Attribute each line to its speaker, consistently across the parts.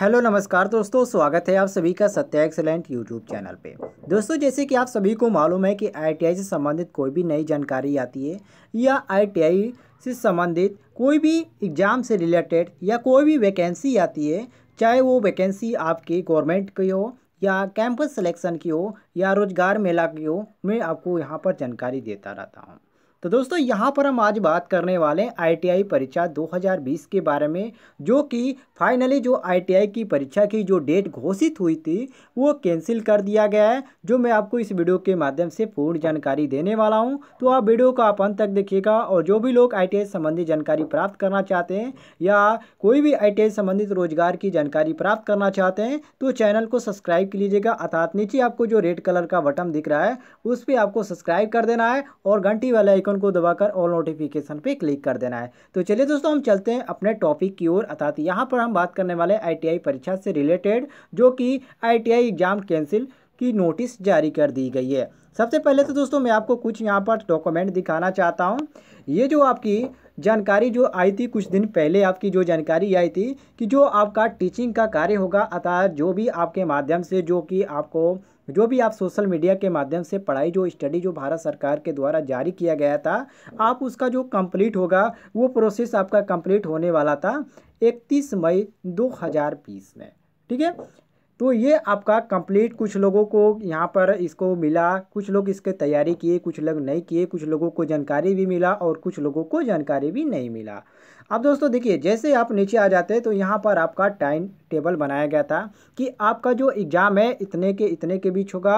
Speaker 1: hello नमस्कार दोस्तों स्वागत है आप सभी का सत्या एक्सेलेंट यूट्यूब चैनल पे दोस्तों जैसे कि आप सभी को मालूम है कि आईटीआई से संबंधित कोई भी नई जानकारी आती है या आईटीआई से संबंधित कोई भी एग्ज़ाम से रिलेटेड या कोई भी वैकेंसी आती है चाहे वो वैकेंसी आपके गवर्नमेंट की हो या कैंपस सिलेक्शन की हो या रोज़गार मेला की हो मैं आपको यहाँ पर जानकारी देता रहता हूँ तो दोस्तों यहाँ पर हम आज बात करने वाले हैं आईटीआई परीक्षा 2020 के बारे में जो कि फाइनली जो आईटीआई की परीक्षा की जो डेट घोषित हुई थी वो कैंसिल कर दिया गया है जो मैं आपको इस वीडियो के माध्यम से पूर्ण जानकारी देने वाला हूँ तो आप वीडियो को आप अंत तक देखिएगा और जो भी लोग आई संबंधी जानकारी प्राप्त करना चाहते हैं या कोई भी आई संबंधित रोजगार की जानकारी प्राप्त करना चाहते हैं तो चैनल को सब्सक्राइब कर लीजिएगा अर्थात नीचे आपको जो रेड कलर का बटन दिख रहा है उस पर आपको सब्सक्राइब कर देना है और घंटी वाला आइकन आइकन को दबाकर ऑल नोटिफिकेशन पे क्लिक कर देना है तो चलिए दोस्तों हम चलते हैं अपने टॉपिक की ओर अर्थात यहाँ पर हम बात करने वाले आईटीआई परीक्षा से रिलेटेड जो कि आईटीआई एग्ज़ाम कैंसिल की नोटिस जारी कर दी गई है सबसे पहले तो दोस्तों मैं आपको कुछ यहाँ पर डॉक्यूमेंट दिखाना चाहता हूँ ये जो आपकी जानकारी जो आई थी कुछ दिन पहले आपकी जो जानकारी आई थी कि जो आपका टीचिंग का कार्य होगा अर्थात जो भी आपके माध्यम से जो कि आपको जो भी आप सोशल मीडिया के माध्यम से पढ़ाई जो स्टडी जो भारत सरकार के द्वारा जारी किया गया था आप उसका जो कंप्लीट होगा वो प्रोसेस आपका कंप्लीट होने वाला था 31 मई 2020 में ठीक है तो ये आपका कंप्लीट कुछ लोगों को यहाँ पर इसको मिला कुछ लोग इसके तैयारी किए कुछ लोग नहीं किए कुछ लोगों को जानकारी भी मिला और कुछ लोगों को जानकारी भी नहीं मिला अब दोस्तों देखिए जैसे आप नीचे आ जाते हैं तो यहाँ पर आपका टाइम टेबल बनाया गया था कि आपका जो एग्ज़ाम है इतने के इतने के बीच होगा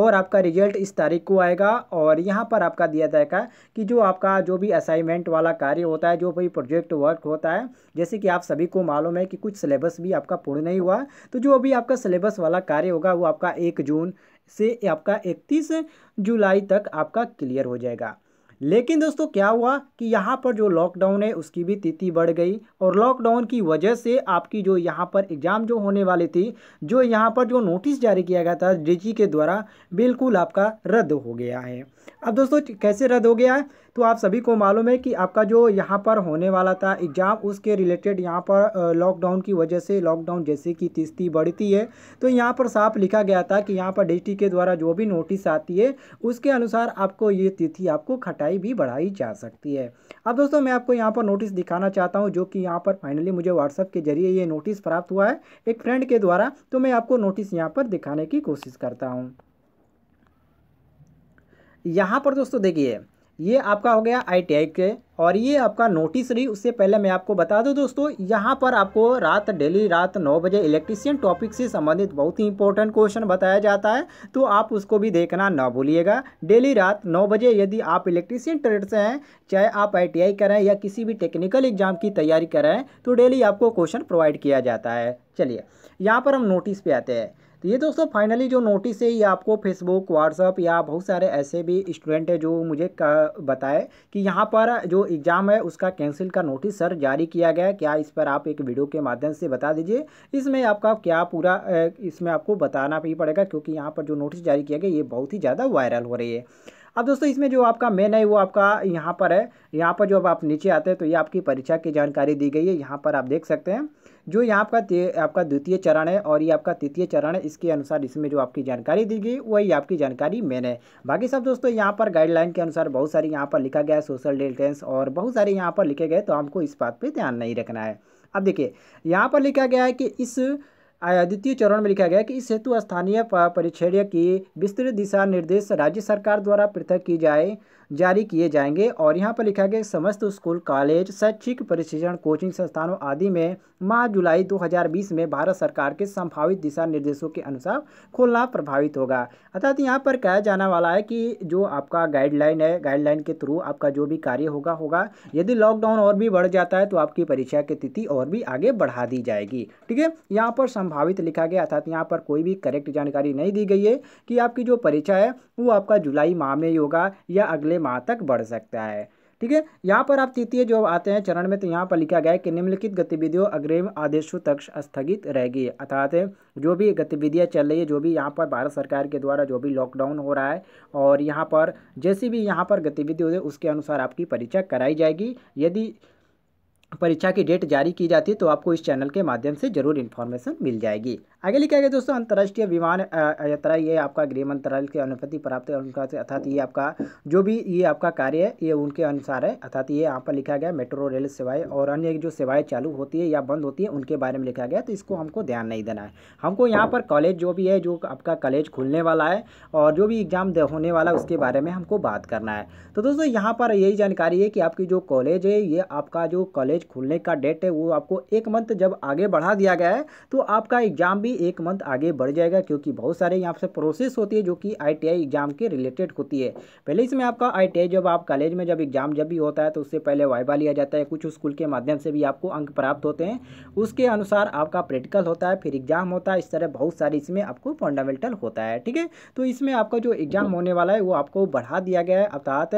Speaker 1: और आपका रिजल्ट इस तारीख को आएगा और यहाँ पर आपका दिया जाएगा कि जो आपका जो भी असाइनमेंट वाला कार्य होता है जो भी प्रोजेक्ट वर्क होता है जैसे कि आप सभी को मालूम है कि कुछ सिलेबस भी आपका पूर्ण नहीं हुआ तो जो अभी आपका सिलेबस वाला कार्य होगा वो आपका एक जून से आपका इकतीस जुलाई तक आपका क्लियर हो जाएगा लेकिन दोस्तों क्या हुआ कि यहाँ पर जो लॉकडाउन है उसकी भी तिथि बढ़ गई और लॉकडाउन की वजह से आपकी जो यहाँ पर एग्ज़ाम जो होने वाली थी जो यहाँ पर जो नोटिस जारी किया गया था डीजी के द्वारा बिल्कुल आपका रद्द हो गया है अब दोस्तों कैसे रद्द हो गया है तो आप सभी को मालूम है कि आपका जो यहाँ पर होने वाला था एग्ज़ाम उसके रिलेटेड यहाँ पर लॉकडाउन की वजह से लॉकडाउन जैसे कि तिस्ती बढ़ती है तो यहाँ पर साफ लिखा गया था कि यहाँ पर डी के द्वारा जो भी नोटिस आती है उसके अनुसार आपको ये तिथि आपको खटाई भी बढ़ाई जा सकती है अब दोस्तों मैं आपको यहाँ पर नोटिस दिखाना चाहता हूँ जो कि यहाँ पर फाइनली मुझे व्हाट्सअप के जरिए ये नोटिस प्राप्त हुआ है एक फ्रेंड के द्वारा तो मैं आपको नोटिस यहाँ पर दिखाने की कोशिश करता हूँ यहाँ पर दोस्तों देखिए ये आपका हो गया आईटीआई के और ये आपका नोटिस रही उससे पहले मैं आपको बता दूं दोस्तों यहाँ पर आपको रात डेली रात नौ बजे इलेक्ट्रिशियन टॉपिक से संबंधित बहुत ही इंपॉर्टेंट क्वेश्चन बताया जाता है तो आप उसको भी देखना ना भूलिएगा डेली रात नौ बजे यदि आप इलेक्ट्रिशियन ट्रेड से हैं चाहे आप आई करें या किसी भी टेक्निकल एग्जाम की तैयारी करें तो डेली आपको क्वेश्चन प्रोवाइड किया जाता है चलिए यहाँ पर हम नोटिस पे आते हैं तो ये दोस्तों फाइनली जो नोटिस है ये आपको फेसबुक व्हाट्सअप या बहुत सारे ऐसे भी स्टूडेंट हैं जो मुझे बताए कि यहाँ पर जो एग्ज़ाम है उसका कैंसिल का नोटिस सर जारी किया गया है क्या इस पर आप एक वीडियो के माध्यम से बता दीजिए इसमें आपका क्या पूरा इसमें आपको बताना भी पड़ेगा क्योंकि यहाँ पर जो नोटिस जारी किया गया ये बहुत ही ज़्यादा वायरल हो रही है अब दोस्तों इसमें जो आपका मेन है वो आपका यहाँ पर है यहाँ पर जो आप नीचे आते हैं तो ये आपकी परीक्षा की जानकारी दी गई है यहाँ पर आप देख सकते हैं जो यहाँ आपका आपका द्वितीय चरण है और ये आपका तृतीय चरण है इसके अनुसार इसमें जो आपकी जानकारी दी गई वही आपकी जानकारी मेन है बाकी सब दोस्तों यहाँ पर गाइडलाइन के अनुसार बहुत सारी यहाँ पर लिखा गया है सोशल डिस्टेंस और बहुत सारे यहाँ पर लिखे गए तो हमको इस बात पर ध्यान नहीं रखना है अब देखिए यहाँ पर लिखा गया है कि इस द्वितीय चरण में लिखा गया कि इस हेतु स्थानीय परिक्षेत्र की विस्तृत दिशा निर्देश राज्य सरकार द्वारा पृथक की जाए जारी किए जाएंगे और यहाँ पर लिखा गया समस्त स्कूल कॉलेज शैक्षिक प्रशिक्षण कोचिंग संस्थानों आदि में माह जुलाई 2020 में भारत सरकार के संभावित दिशा निर्देशों के अनुसार खोलना प्रभावित होगा अर्थात यहाँ पर कहा जाना वाला है कि जो आपका गाइडलाइन है गाइडलाइन के थ्रू आपका जो भी कार्य होगा होगा यदि लॉकडाउन और भी बढ़ जाता है तो आपकी परीक्षा की तिथि और भी आगे बढ़ा दी जाएगी ठीक है यहाँ पर संभावित लिखा गया अर्थात यहाँ पर कोई भी करेक्ट जानकारी नहीं दी गई है कि आपकी जो परीक्षा है वो आपका जुलाई माह में ही होगा या अगले माह तक बढ़ सकता है ठीक है यहाँ पर आप तृतीय जो आते हैं चरण में तो यहाँ पर लिखा गया है कि निम्नलिखित गतिविधियों अग्रिम आदेशों तक स्थगित रहेगी अर्थात जो भी गतिविधियाँ चल रही है जो भी यहाँ पर भारत सरकार के द्वारा जो भी लॉकडाउन हो रहा है और यहाँ पर जैसी भी यहाँ पर गतिविधि हो उसके अनुसार आपकी परीक्षा कराई जाएगी यदि परीक्षा की डेट जारी की जाती है तो आपको इस चैनल के माध्यम से ज़रूर इन्फॉर्मेशन मिल जाएगी आगे लिखा गया दोस्तों अंतर्राष्ट्रीय विमान यात्रा ये आपका गृह मंत्रालय की अनुमति प्राप्त है अर्थात ये आपका जो भी ये आपका कार्य है ये उनके अनुसार है अर्थात ये यहाँ पर लिखा गया मेट्रो रेल सेवाएं और अन्य जो सेवाएं चालू होती है या बंद होती है उनके बारे में लिखा गया तो इसको हमको ध्यान नहीं देना है हमको यहाँ पर कॉलेज जो भी है जो आपका कॉलेज खुलने वाला है और जो भी एग्ज़ाम होने वाला है उसके बारे में हमको बात करना है तो दोस्तों यहाँ पर यही जानकारी है कि आपकी जो कॉलेज है ये आपका जो कॉलेज खुलने का डेट है वो आपको एक मंथ जब आगे बढ़ा दिया गया है तो आपका एग्ज़ाम भी ही एक मंथ आगे बढ़ जाएगा क्योंकि बहुत सारे यहाँ से प्रोसेस होती है जो कि आई एग्ज़ाम के रिलेटेड होती है पहले इसमें आपका आई जब आप कॉलेज में जब एग्ज़ाम जब भी होता है तो उससे पहले वाइवा लिया जाता है कुछ स्कूल के माध्यम से भी आपको अंक प्राप्त होते हैं उसके अनुसार आपका प्रैक्टिकल होता है फिर एग्ज़ाम होता है इस तरह बहुत सारी इसमें आपको फंडामेंटल होता है ठीक है तो इसमें आपका जो एग्ज़ाम होने वाला है वो आपको बढ़ा दिया गया है अर्थात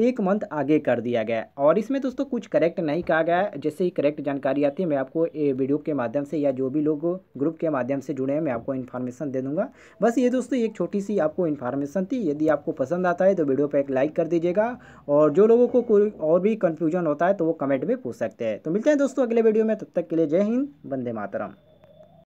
Speaker 1: एक मंथ आगे कर दिया गया है और इसमें दोस्तों कुछ करेक्ट नहीं कहा गया है जैसे ही करेक्ट जानकारी आती है मैं आपको वीडियो के माध्यम से या जो भी लोग ग्रुप के माध्यम माध्यम से जुड़े हैं मैं आपको इन्फॉर्मेशन दे दूंगा बस ये दोस्तों एक छोटी सी आपको इन्फॉर्मेशन थी यदि आपको पसंद आता है तो वीडियो पर एक लाइक कर दीजिएगा और जो लोगों को कोई और भी कन्फ्यूजन होता है तो वो कमेंट में पूछ सकते हैं तो मिलते हैं दोस्तों अगले वीडियो में तब तक के लिए जय हिंद वंदे मातरम